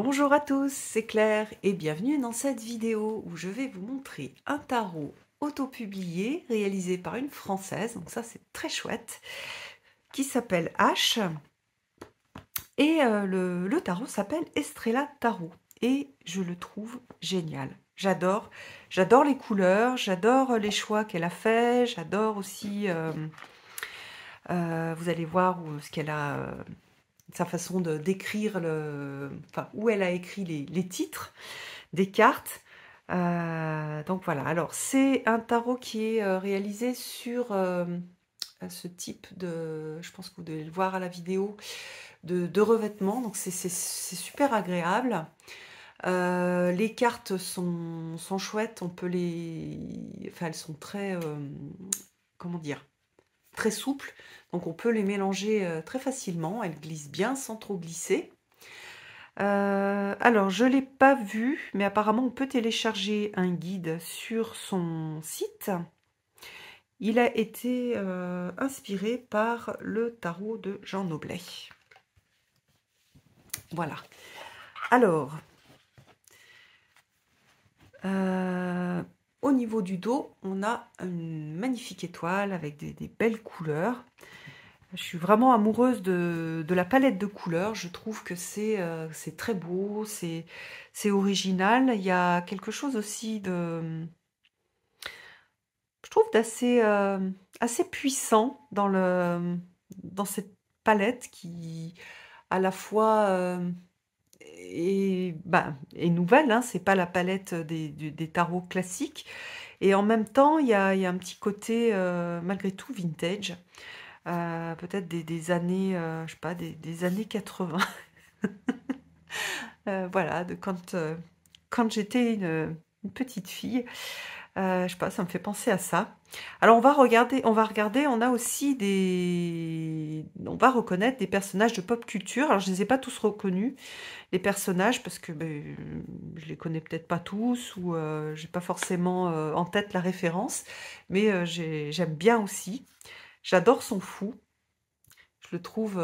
Bonjour à tous, c'est Claire et bienvenue dans cette vidéo où je vais vous montrer un tarot autopublié réalisé par une Française, donc ça c'est très chouette, qui s'appelle H. Et euh, le, tarot s'appelle Estrella Tarot et je le trouve génial. J'adore, j'adore les couleurs, j'adore les choix qu'elle a fait, j'adore aussi, euh, euh, vous allez voir où, ce qu'elle a sa façon de d'écrire le, enfin où elle a écrit les, titres des cartes. Euh, donc voilà. Alors c'est un tarot qui est euh, réalisé sur euh, ce type de, je pense que vous devez le voir à la vidéo, de, revêtement. Donc c'est super agréable. les cartes sont, sont, chouettes, on peut les. Enfin, elles sont très. comment dire très souple, donc on peut les mélanger euh, très facilement, elles glissent bien sans trop glisser. Euh, alors, je ne l'ai pas vu, mais apparemment on peut télécharger un guide sur son site. Il a été euh, inspiré par le tarot de Jean Noblet. Voilà. Alors, euh, au niveau du dos, on a une magnifique étoile avec des, belles couleurs. Je suis vraiment amoureuse de, la palette de couleurs. Je trouve que c'est euh, très beau, c'est original. Il y a quelque chose aussi de... Je trouve d'assez euh, assez puissant dans, cette palette qui à la fois... Euh, et bah, et nouvelle, hein, c'est pas la palette des, tarots classiques. Et en même temps, il y, a, un petit côté, euh, malgré tout, vintage. Euh, peut-être des, années, euh, je pas, des, des années 80. voilà, de quand, quand j'étais une, petite fille. Euh, je sais pas, ça me fait penser à ça. Alors on va regarder, on va regarder, on a aussi des... On va reconnaître des personnages de pop culture. Alors je ne les ai pas tous reconnus, les personnages, parce que ben, je les connais peut-être pas tous, ou euh, je n'ai pas forcément euh, en tête la référence, mais j'aime bien aussi. J'adore son fou. Je le trouve...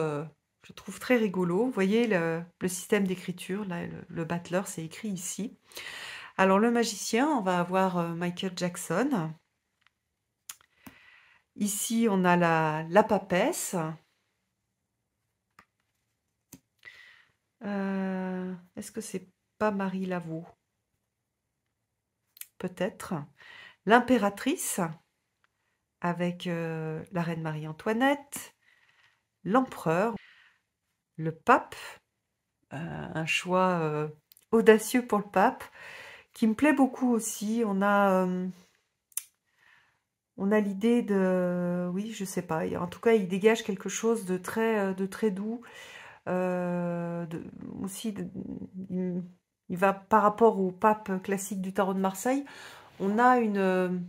je trouve très rigolo. Vous voyez le, système d'écriture, là, le, le c'est écrit ici. Alors le magicien, on va avoir euh, Michael Jackson. Ici, on a la, papesse. Euh, est-ce que c'est pas Marie Lavaux Peut-être. L'impératrice, avec euh, la reine Marie-Antoinette. L'empereur. Le pape, un choix audacieux pour le pape qui me plaît beaucoup aussi. On a, euh, on a l'idée de, oui, je sais pas. En tout cas, il dégage quelque chose de très, euh, de très doux. Euh, de, aussi, il, va par rapport au pape classique du tarot de Marseille. On a une,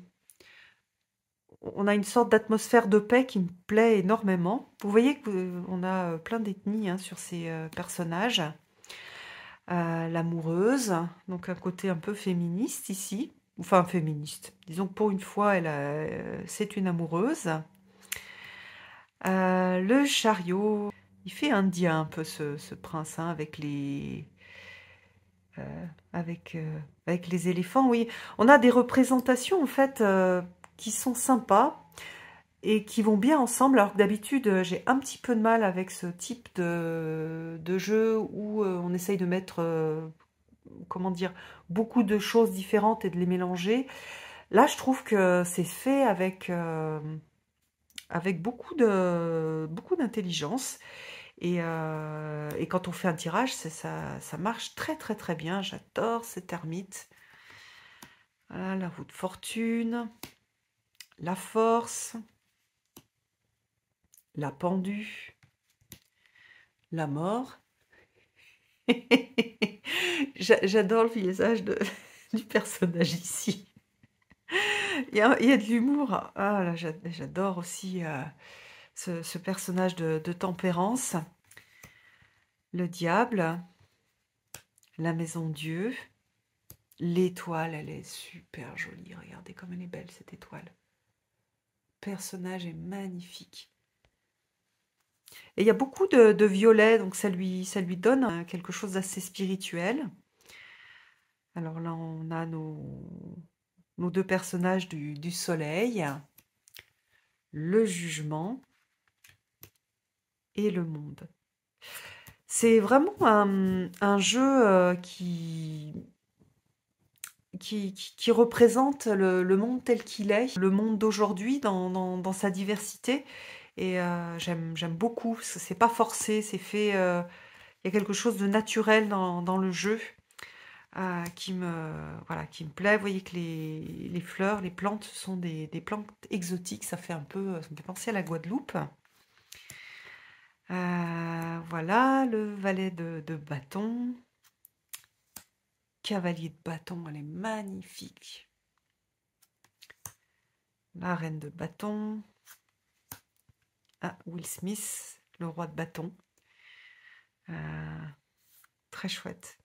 on a une sorte d'atmosphère de paix qui me plaît énormément. Vous voyez qu'on a plein d'ethnies hein, sur ces personnages l'amoureuse, donc un côté un peu féministe ici, enfin féministe. Disons que pour une fois, elle euh, c'est une amoureuse. Euh, le chariot, il fait indien un peu ce, prince hein, avec les euh, avec avec les éléphants. Oui, on a des représentations en fait qui sont sympas et qui vont bien ensemble, alors que d'habitude euh, j'ai un petit peu de mal avec ce type de, jeu où euh, on essaye de mettre euh, comment dire, beaucoup de choses différentes et de les mélanger. Là je trouve que c'est fait avec, avec beaucoup d'intelligence. Beaucoup et, et, quand on fait un tirage, ça, ça marche très très très bien. J'adore cette termites. Voilà, la roue de fortune, la force la pendue, la mort. J'adore le visage du personnage ici. Il y a, de l'humour. Ah j'adore aussi euh, ce, personnage de, tempérance. Le diable, la maison Dieu, l'étoile, elle est super jolie. Regardez comme elle est belle cette étoile. Le personnage est magnifique. Et il y a beaucoup de, violet, violets, donc ça lui, donne hein, quelque chose d'assez spirituel. Alors là, on a nos, deux personnages du, soleil, le jugement et le monde. C'est vraiment un, jeu euh, qui, qui, représente le, monde tel qu'il est, le monde d'aujourd'hui dans sa diversité, et euh, j'aime beaucoup, c'est pas forcé, c'est fait. Euh, il y a quelque chose de naturel dans, le jeu euh, qui, me, voilà, qui me plaît. Vous voyez que les, fleurs, les plantes sont des, plantes exotiques, ça fait un peu. ça me fait penser à la Guadeloupe. voilà, le valet de bâton. Cavalier de bâton, elle est magnifique. La reine de bâton. Will Smith, le roi de bâton. Euh, très chouette,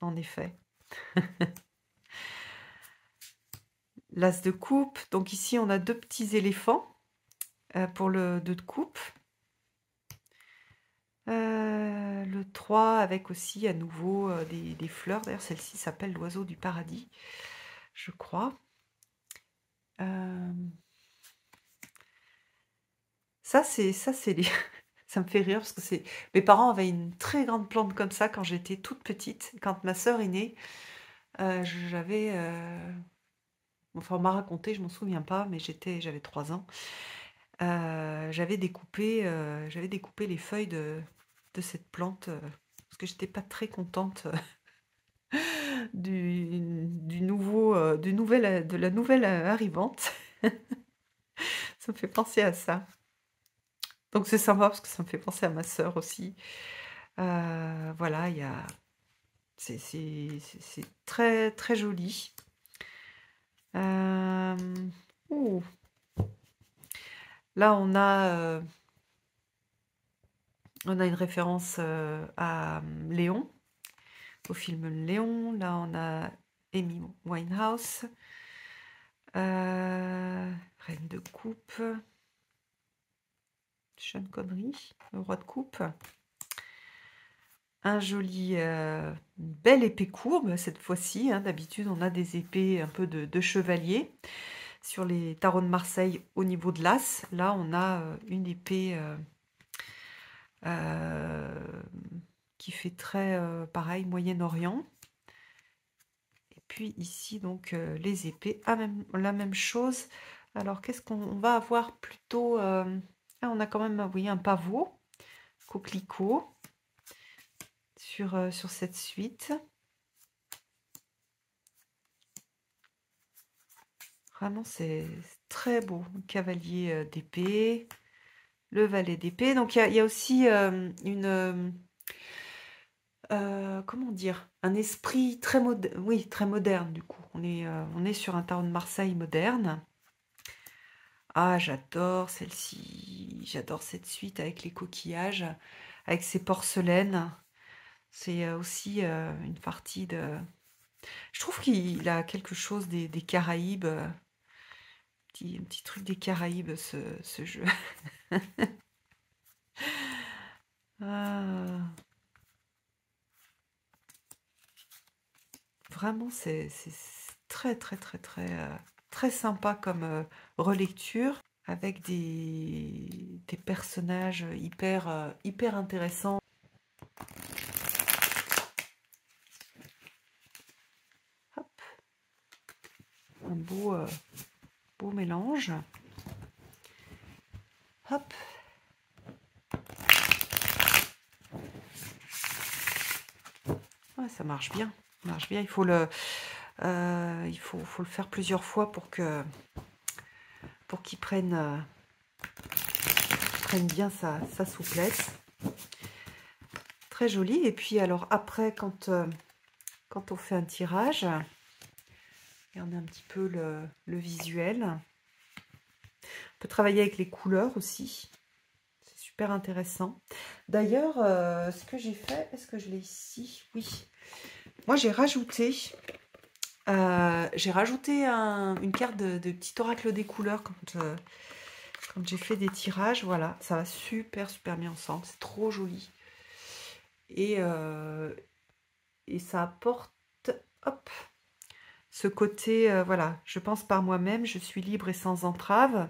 en effet. L'as de coupe. Donc ici, on a deux petits éléphants euh, pour le 2 de coupe. Euh, le 3 avec aussi à nouveau des, fleurs. D'ailleurs, celle-ci s'appelle l'oiseau du paradis, je crois. Ça, c'est ça, c'est ça me fait rire parce que c'est mes parents avaient une très grande plante comme ça quand j'étais toute petite. Quand ma sœur est née, euh, j'avais, euh, enfin, on m'a raconté, je m'en souviens pas, mais j'étais, j'avais trois ans. Euh, j'avais découpé, j'avais découpé les feuilles de, cette plante parce que j'étais pas très contente. Du, nouveau, de de la nouvelle arrivante. ça me fait penser à ça. Donc c'est sympa parce que ça me fait penser à ma sœur aussi. Euh, voilà, il y a... c'est très très joli. Euh, Là, on a, euh, on a une référence à Léon, au film Léon. Là, on a Amy Winehouse, Reine de coupe jeune connerie, le roi de coupe. Un joli, euh, belle épée courbe cette fois-ci. Hein. D'habitude, on a des épées un peu de, chevalier sur les tarots de Marseille au niveau de l'as. Là, on a euh, une épée euh, qui fait très pareil Moyen-Orient. Et puis ici, donc, les épées, ah, même, la même chose. Alors, qu'est-ce qu'on va avoir plutôt ah, on a quand même, oui, un pavot, coquelicot, sur, euh, sur cette suite. Vraiment, c'est très beau. cavalier euh, d'épée, le valet d'épée. Donc, il y, a aussi euh, une... comment dire Un esprit très moderne. Oui, très moderne, du coup. On est, on est sur un tarot de Marseille moderne. Ah, j'adore celle-ci, j'adore cette suite avec les coquillages, avec ces porcelaines. C'est euh, aussi euh, une partie de... Je trouve qu'il a quelque chose des, Caraïbes, euh, un petit, truc des Caraïbes, ce, jeu. Ah. Vraiment, c'est très, très, très, très très sympa comme euh, relecture avec des, personnages hyper, euh, hyper intéressants. Hop. Un beau, euh, beau mélange. Hop. ça marche bien. Ça marche bien. Il faut le, euh, il faut, le faire plusieurs fois pour que pour qu'il prenne, euh, bien sa, souplesse. Très joli. Et puis alors après, quand, euh, quand on fait un tirage, a un petit peu le, visuel. On peut travailler avec les couleurs aussi C'est super intéressant. D'ailleurs, ce que j'ai fait, est-ce que je l'ai ici Oui. Moi, j'ai rajouté euh, j'ai rajouté une carte de, petit oracle des couleurs euh, quand, j'ai fait des tirages. Voilà, ça va super, super bien ensemble. C'est trop joli. Et, euh, et ça apporte, hop, ce côté, voilà, je pense par moi-même, je suis libre et sans entrave.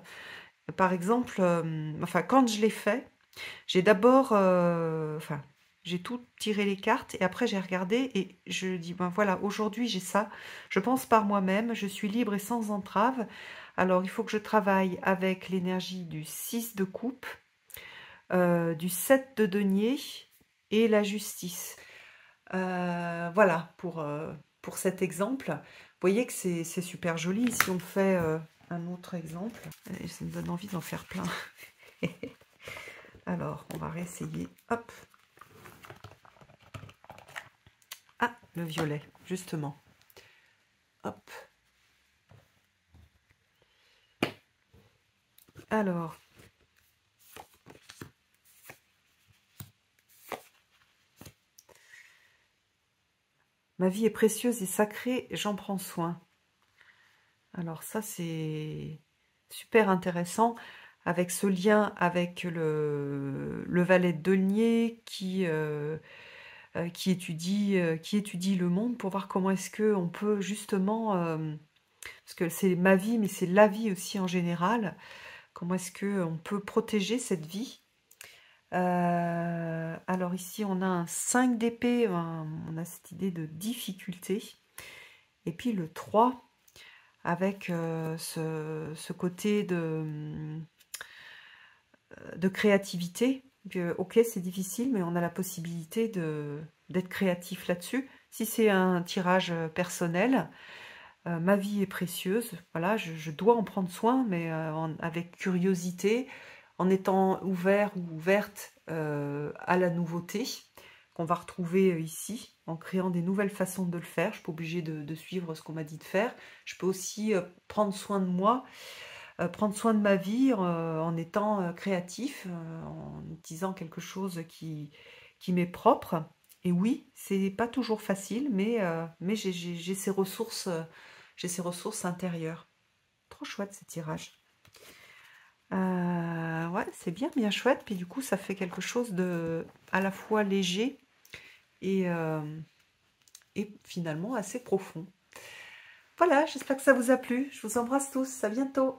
Par exemple, enfin, quand je l'ai fait, j'ai d'abord, enfin, j'ai tout tiré les cartes et après j'ai regardé et je dis ben voilà, aujourd'hui j'ai ça, je pense par moi-même, je suis libre et sans entrave. Alors il faut que je travaille avec l'énergie du 6 de coupe, euh, du 7 de denier et la justice. Euh, voilà pour, euh, pour cet exemple. Vous voyez que c'est super joli. Si on fait un autre exemple, ça me donne envie d'en faire plein. Alors, on va réessayer. Hop, le violet, justement. Hop. Alors, ma vie est précieuse et sacrée, j'en prends soin. Alors ça, c'est super intéressant avec ce lien avec le, le valet de denier qui... Euh, euh, qui, étudie, euh, qui étudie le monde pour voir comment est-ce qu'on peut justement, euh, parce que c'est ma vie, mais c'est la vie aussi en général, comment est-ce qu'on peut protéger cette vie. alors ici, on a un 5 d'épée, on a cette idée de difficulté. Et puis le 3, avec ce, côté de créativité, euh, ok, c'est difficile, mais on a la possibilité d'être créatif là-dessus. Si c'est un tirage euh, personnel, euh, ma vie est précieuse, voilà, je, dois en prendre soin, mais avec curiosité, en étant ouvert ou ouverte à la nouveauté qu'on va retrouver ici, en créant des nouvelles façons de le faire. Je ne suis pas obligée de suivre ce qu'on m'a dit de faire. Je peux aussi prendre soin de moi euh, prendre soin de ma vie euh, en étant euh, créatif, en utilisant quelque chose qui, qui m'est propre. Et oui, c'est pas toujours facile, mais, mais j'ai ces ressources, j'ai ces ressources intérieures. Trop chouette ce tirage. ouais, c'est bien, bien chouette. Puis du coup, ça fait quelque chose de à la fois léger et, et finalement assez profond. Voilà, j'espère que ça vous a plu. Je vous embrasse tous. À bientôt.